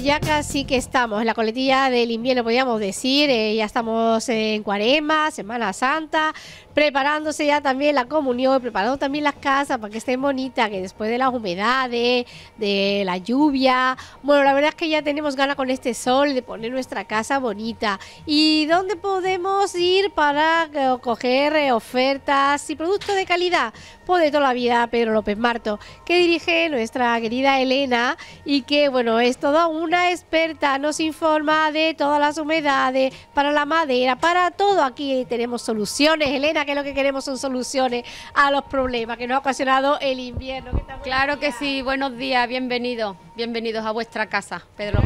ya casi que estamos en la coletilla del invierno, podríamos decir. Eh, ya estamos en Cuarema, Semana Santa preparándose ya también la comunión, preparando también las casas para que estén bonitas, que después de las humedades, de la lluvia, bueno, la verdad es que ya tenemos ganas con este sol de poner nuestra casa bonita. ¿Y dónde podemos ir para eh, coger eh, ofertas y productos de calidad? Pues de toda la vida, Pedro López Marto, que dirige nuestra querida Elena y que, bueno, es toda una experta, nos informa de todas las humedades, para la madera, para todo. Aquí tenemos soluciones, Elena que lo que queremos son soluciones a los problemas que nos ha ocasionado el invierno. claro que sí, buenos días, bienvenidos, bienvenidos a vuestra casa, Pedro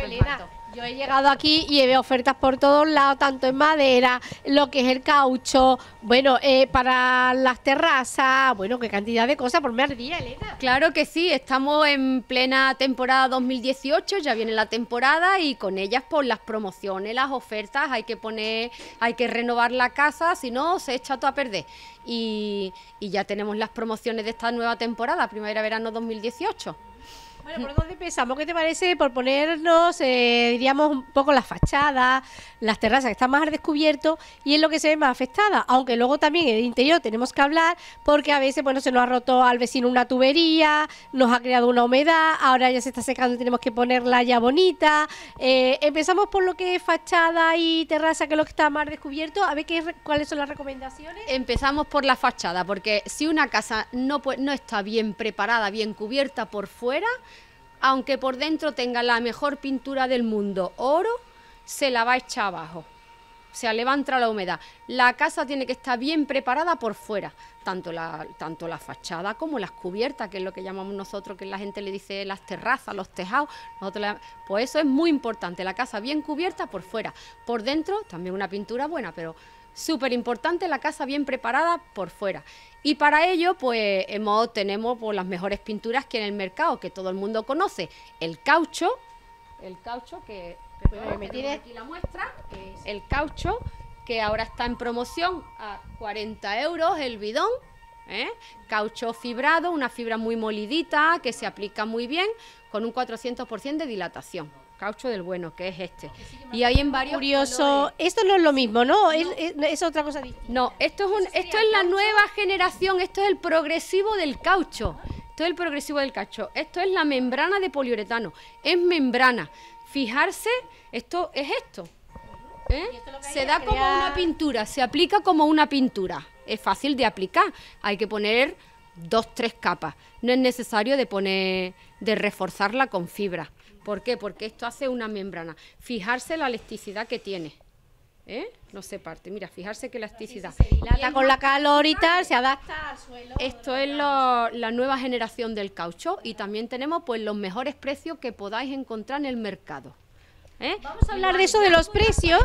yo he llegado aquí y he visto ofertas por todos lados, tanto en madera, lo que es el caucho, bueno, eh, para las terrazas, bueno, qué cantidad de cosas por mi Elena. Claro que sí, estamos en plena temporada 2018, ya viene la temporada y con ellas por las promociones, las ofertas, hay que poner, hay que renovar la casa, si no se echa todo a perder. Y, y ya tenemos las promociones de esta nueva temporada, primavera-verano 2018. Bueno, ¿por dónde empezamos? ¿Qué te parece por ponernos, eh, diríamos, un poco las fachadas, las terrazas que están más al descubierto y es lo que se ve más afectada? Aunque luego también en el interior tenemos que hablar porque a veces, bueno, se nos ha roto al vecino una tubería, nos ha creado una humedad, ahora ya se está secando y tenemos que ponerla ya bonita. Eh, empezamos por lo que es fachada y terraza, que es lo que está más descubierto. A ver qué, cuáles son las recomendaciones. Empezamos por la fachada, porque si una casa no, no está bien preparada, bien cubierta por fuera, aunque por dentro tenga la mejor pintura del mundo, oro, se la va a echar abajo. Se sea, levanta la humedad. La casa tiene que estar bien preparada por fuera, tanto la, tanto la fachada como las cubiertas, que es lo que llamamos nosotros, que la gente le dice las terrazas, los tejados. pues eso es muy importante, la casa bien cubierta por fuera. Por dentro, también una pintura buena, pero Súper importante la casa bien preparada por fuera. Y para ello, pues hemos, tenemos pues, las mejores pinturas que en el mercado, que todo el mundo conoce. El caucho, el caucho que eh. aquí la muestra, el caucho que ahora está en promoción a 40 euros el bidón. ¿eh? Caucho fibrado, una fibra muy molidita que se aplica muy bien con un 400% de dilatación caucho del bueno, que es este. Y hay en varios. Curioso, esto no es lo mismo, ¿no? Es, otra cosa distinta. No, esto es, un, esto es la nueva generación, esto es el progresivo del caucho. Esto es el progresivo del caucho. Esto es la membrana de poliuretano. Es membrana. Fijarse, esto es esto. ¿Eh? Se da como una pintura, se aplica como una pintura. Es fácil de aplicar. Hay que poner dos, tres capas. No es necesario de poner, de reforzarla con fibra. ¿Por qué? Porque esto hace una membrana. Fijarse la elasticidad que tiene. ¿Eh? No se parte. Mira, fijarse que elasticidad. con la calor y tal, se adapta al suelo. Esto es la nueva generación del caucho y también tenemos pues los mejores precios que podáis encontrar en el mercado. ¿Eh? Vamos a hablar de eso de los precios,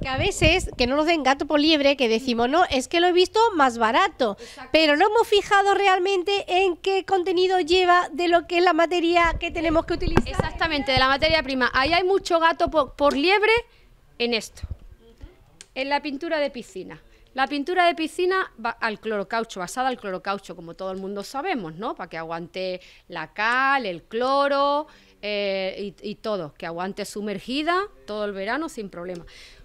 que a veces, que no nos den gato por liebre, que decimos, no, es que lo he visto más barato, pero no hemos fijado realmente en qué contenido lleva de lo que es la materia que tenemos que utilizar. Exactamente, de la materia prima. Ahí hay mucho gato por, liebre en esto, en la pintura de piscina. La pintura de piscina va al clorocaucho, basada al clorocaucho, como todo el mundo sabemos, ¿no? Para que aguante la cal, el cloro, eh, y, todo, que aguante sumergida todo el verano sin problema.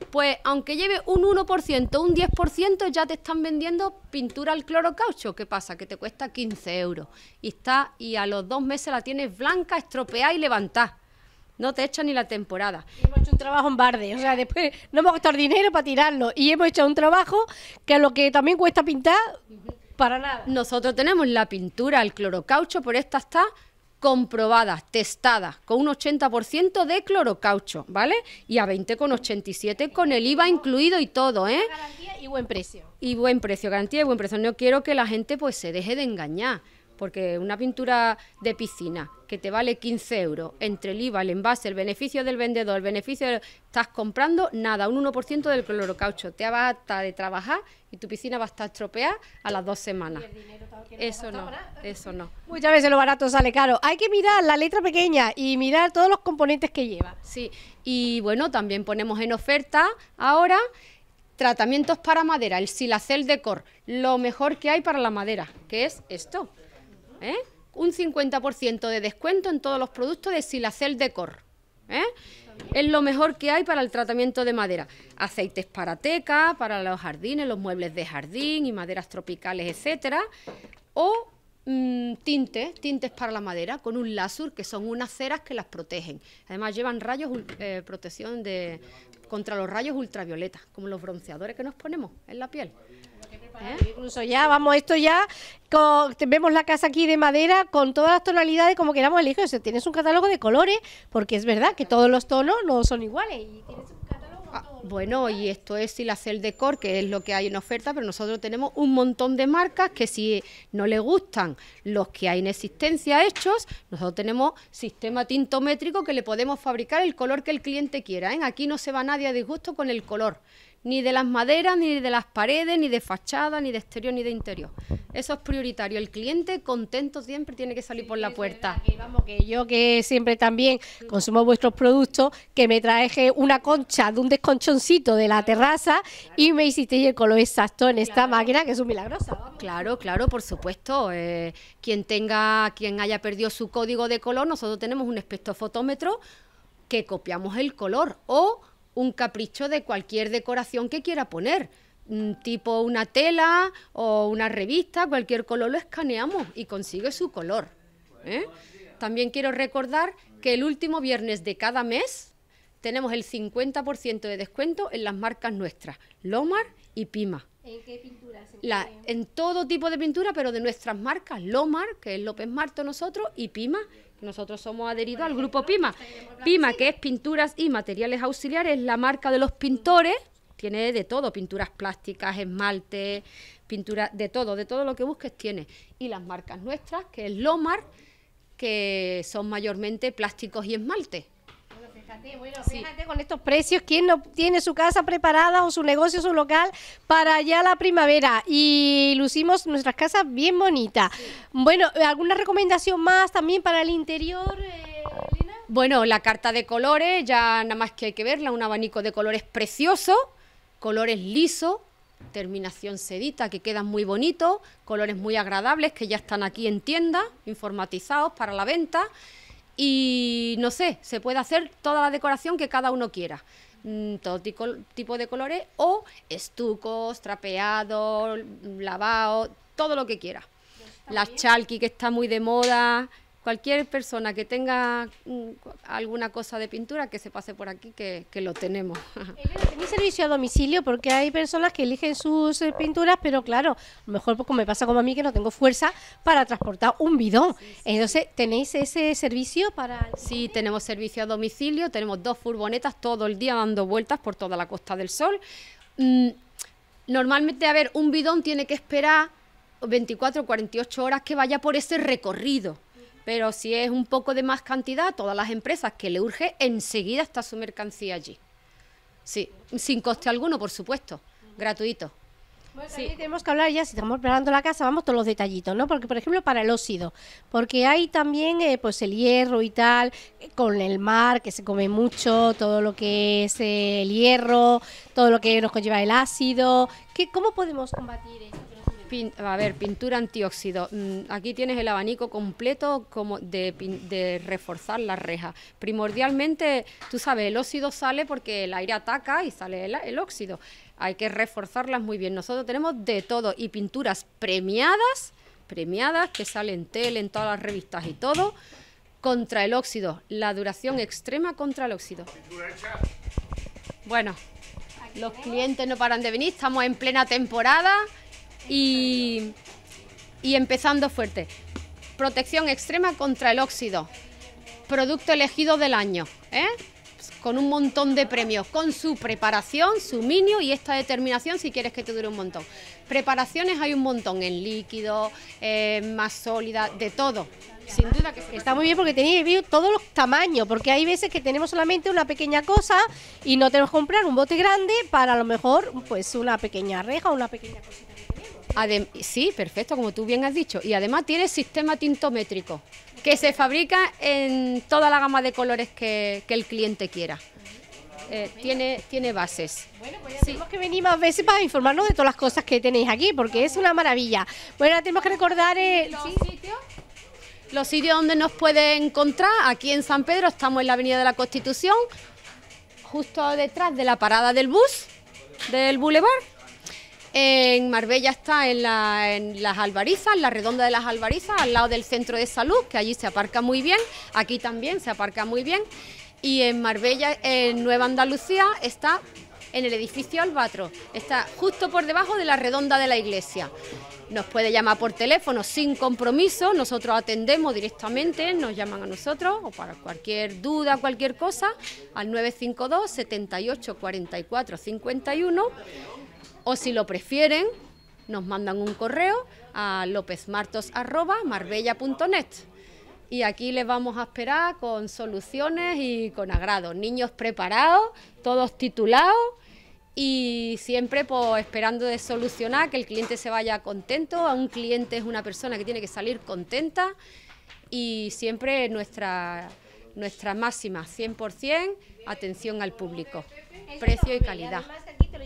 Pues aunque lleve un 1%, un 10%, ya te están vendiendo pintura al cloro caucho. ¿Qué pasa? Que te cuesta 15 euros. Y, está, y a los dos meses la tienes blanca, estropeada y levantada no te echa ni la temporada. Hemos hecho un trabajo en barde, o sea, después no hemos gastado dinero para tirarlo y hemos hecho un trabajo que a lo que también cuesta pintar, para nada. Nosotros tenemos la pintura, al clorocaucho, por esta está comprobadas, testadas, con un 80% de clorocaucho, ¿vale? Y a 20,87 con el IVA incluido y todo, ¿eh? Garantía y buen precio. Y buen precio, garantía y buen precio. No quiero que la gente pues se deje de engañar porque una pintura de piscina que te vale 15 euros, entre el IVA, el envase, el beneficio del vendedor, el beneficio Estás comprando nada, un 1% del clorocaucho. Te abasta de trabajar y tu piscina va a estar estropeada a las dos semanas. Eso no, eso no. Muchas veces lo barato sale caro. Hay que mirar la letra pequeña y mirar todos los componentes que lleva. Sí, y bueno, también ponemos en oferta ahora tratamientos para madera, el silacel decor, lo mejor que hay para la madera, que es esto. ¿eh? un 50% de descuento en todos los productos de Silacel Decor. ¿eh? Es lo mejor que hay para el tratamiento de madera. Aceites para teca, para los jardines, los muebles de jardín y maderas tropicales, etcétera. O mm, tintes, tintes para la madera con un lásur, que son unas ceras que las protegen. Además llevan rayos, eh, protección contra los rayos ultravioletas, como los bronceadores que nos ponemos en la piel. ¿Eh? Incluso ya, vamos, esto ya, vemos la casa aquí de madera con todas las tonalidades como queramos elegir. O sea, tienes un catálogo de colores, porque es verdad que todos los tonos no son iguales. Y tienes un catálogo ah, bueno, y esto es Silacel Decor, que es lo que hay en oferta, pero nosotros tenemos un montón de marcas que si no le gustan los que hay en existencia hechos, nosotros tenemos sistema tintométrico que le podemos fabricar el color que el cliente quiera. ¿eh? Aquí no se va nadie a disgusto con el color ni de las maderas, ni de las paredes, ni de fachada, ni de exterior, ni de interior. Eso es prioritario. El cliente contento siempre tiene que salir por la puerta. Que, vamos, que yo que siempre también consumo vuestros productos, que me traje una concha de un desconchoncito de la terraza y me hicisteis el color exacto en esta máquina, que es un milagroso. Claro, claro, por supuesto. Eh, quien tenga, quien haya perdido su código de color, nosotros tenemos un espectrofotómetro que copiamos el color o un capricho de cualquier decoración que quiera poner mm, tipo una tela o una revista, cualquier color lo escaneamos y consigue su color. ¿eh? También quiero recordar que el último viernes de cada mes tenemos el 50% de descuento en las marcas nuestras, Lomar y Pima. ¿En qué pintura? en todo tipo de pintura, pero de nuestras marcas, Lomar, que es López Marto nosotros, y Pima, nosotros somos adheridos al grupo PIMA. PIMA, que es Pinturas y Materiales Auxiliares, la marca de los pintores, tiene de todo, pinturas plásticas, esmalte, pintura, de todo, de todo lo que busques tiene. Y las marcas nuestras, que es Lomar, que son mayormente plásticos y esmalte bueno, fíjate con estos precios, ¿quién no tiene su casa preparada o su negocio, su local para ya la primavera? Y lucimos nuestras casas bien bonitas. Bueno, ¿alguna recomendación más también para el interior, eh, Bueno, la carta de colores, ya nada más que hay que verla, un abanico de colores precioso, colores liso, terminación sedita, que quedan muy bonitos, colores muy agradables que ya están aquí en tienda, informatizados para la venta y no sé, se puede hacer toda la decoración que cada uno quiera. Mm, todo tipo de colores o estucos, trapeados, lavado, todo lo que quiera. Las chalky que está muy de moda, cualquier persona que tenga mm, alguna cosa de pintura que se pase por aquí, que, lo tenemos. ¿Tenéis servicio a domicilio? Porque hay personas que eligen sus eh, pinturas, pero claro, a lo mejor porque me pasa como a mí, que no tengo fuerza para transportar un bidón. Entonces, ¿tenéis ese servicio para...? Sí, tenemos servicio a domicilio, tenemos dos furgonetas todo el día dando vueltas por toda la Costa del Sol. Mm, normalmente, a ver, un bidón tiene que esperar 24 o 48 horas que vaya por ese recorrido. Pero si es un poco de más cantidad, todas las empresas que le urge, enseguida está su mercancía allí. Sí, sin coste alguno, por supuesto, gratuito. Bueno, sí. tenemos que hablar ya, si estamos preparando la casa, vamos todos los detallitos, ¿no? Porque, por ejemplo, para el óxido, porque hay también eh, pues el hierro y tal, eh, con el mar, que se come mucho, todo lo que es eh, el hierro, todo lo que nos conlleva el ácido. que ¿Cómo podemos combatir esto? a ver, pintura antióxido. Mm, aquí tienes el abanico completo como de, reforzar la reja. Primordialmente, tú sabes, el óxido sale porque el aire ataca y sale el, óxido. Hay que reforzarlas muy bien. Nosotros tenemos de todo y pinturas premiadas, premiadas que salen en tele, en todas las revistas y todo, contra el óxido. La duración extrema contra el óxido. Bueno, los clientes no paran de venir, estamos en plena temporada y, empezando fuerte. Protección extrema contra el óxido. Producto elegido del año. ¿eh? Pues con un montón de premios, con su preparación, su minio y esta determinación si quieres que te dure un montón. Preparaciones hay un montón, en líquido, eh, más sólida, de todo. Sin duda que está muy bien porque tenéis todos los tamaños, porque hay veces que tenemos solamente una pequeña cosa y no tenemos que comprar un bote grande para a lo mejor pues una pequeña reja o una pequeña cosita sí, perfecto, como tú bien has dicho. Y además tiene sistema tintométrico, que se fabrica en toda la gama de colores que, el cliente quiera. Eh, tiene, tiene bases. Bueno, pues ya tenemos que venir más veces para informarnos de todas las cosas que tenéis aquí, porque es una maravilla. Bueno, tenemos que recordar los, sitios, los sitios donde nos pueden encontrar. Aquí en San Pedro estamos en la Avenida de la Constitución, justo detrás de la parada del bus, del Boulevard. En Marbella está en, las Albarizas, en la redonda de las Albarizas, al lado del centro de salud, que allí se aparca muy bien, aquí también se aparca muy bien. Y en Marbella, en Nueva Andalucía, está en el edificio Albatro, está justo por debajo de la redonda de la iglesia. Nos puede llamar por teléfono sin compromiso, nosotros atendemos directamente, nos llaman a nosotros o para cualquier duda, cualquier cosa, al 952 78 44 51 o si lo prefieren, nos mandan un correo a lopezmartos.marbella.net y aquí les vamos a esperar con soluciones y con agrado. Niños preparados, todos titulados y siempre pues, esperando de solucionar que el cliente se vaya contento. A un cliente es una persona que tiene que salir contenta y siempre nuestra, nuestra máxima, 100% atención al público, precio y calidad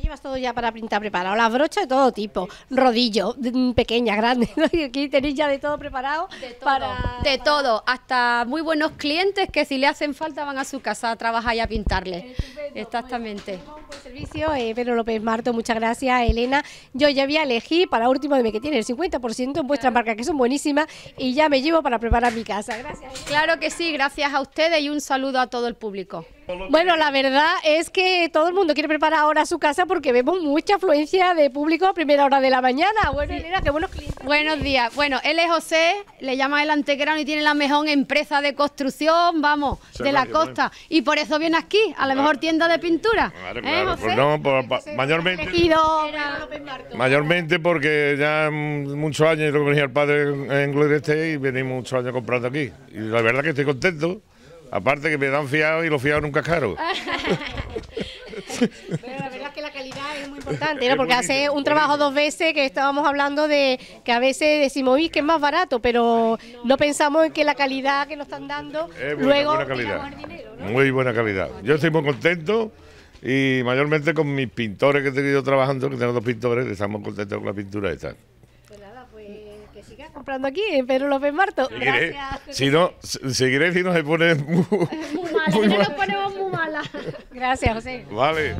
llevas todo ya para pintar preparado, las brochas de todo tipo, rodillo, mm, pequeña, grande, aquí tenéis ya de todo preparado. De para, de todo, hasta muy buenos clientes que si le hacen falta van a su casa a trabajar y a pintarle. Eh, Exactamente. servicio, eh, Pedro López Marto, muchas gracias, Elena. Yo ya había elegí para último de que tiene el 50% en vuestra marca, que son buenísimas, y ya me llevo para preparar mi casa. Gracias. Claro que sí, gracias a ustedes y un saludo a todo el público. Bueno, la verdad es que todo el mundo quiere preparar ahora su casa porque vemos mucha afluencia de público a primera hora de la mañana. Bueno, Elena, qué buenos clientes. Buenos días. Bueno, él es José, le llama el Antegrano y tiene la mejor empresa de construcción, vamos, de la costa. Y por eso viene aquí, a la mejor tienda de pintura. ¿eh, pues no, pues, mayormente. Mayormente porque ya muchos años, lo venía el padre en Gloria y venimos muchos años comprando aquí. Y la verdad que estoy contento. Aparte que me dan fiado y lo fiado nunca es caro. importante, Porque hace un trabajo dos veces que estábamos hablando de que a veces decimos, que es más barato, pero no pensamos en que la calidad que nos están dando luego Muy buena calidad. Yo estoy muy contento y mayormente con mis pintores que he tenido trabajando, que tengo dos pintores, estamos contentos con la pintura esta pues pues sigas comprando aquí en eh, Pedro López Marto. Gracias. Si no, seguiré si no se pone muy, mala. Si no nos ponemos muy mala. Gracias, José. Vale.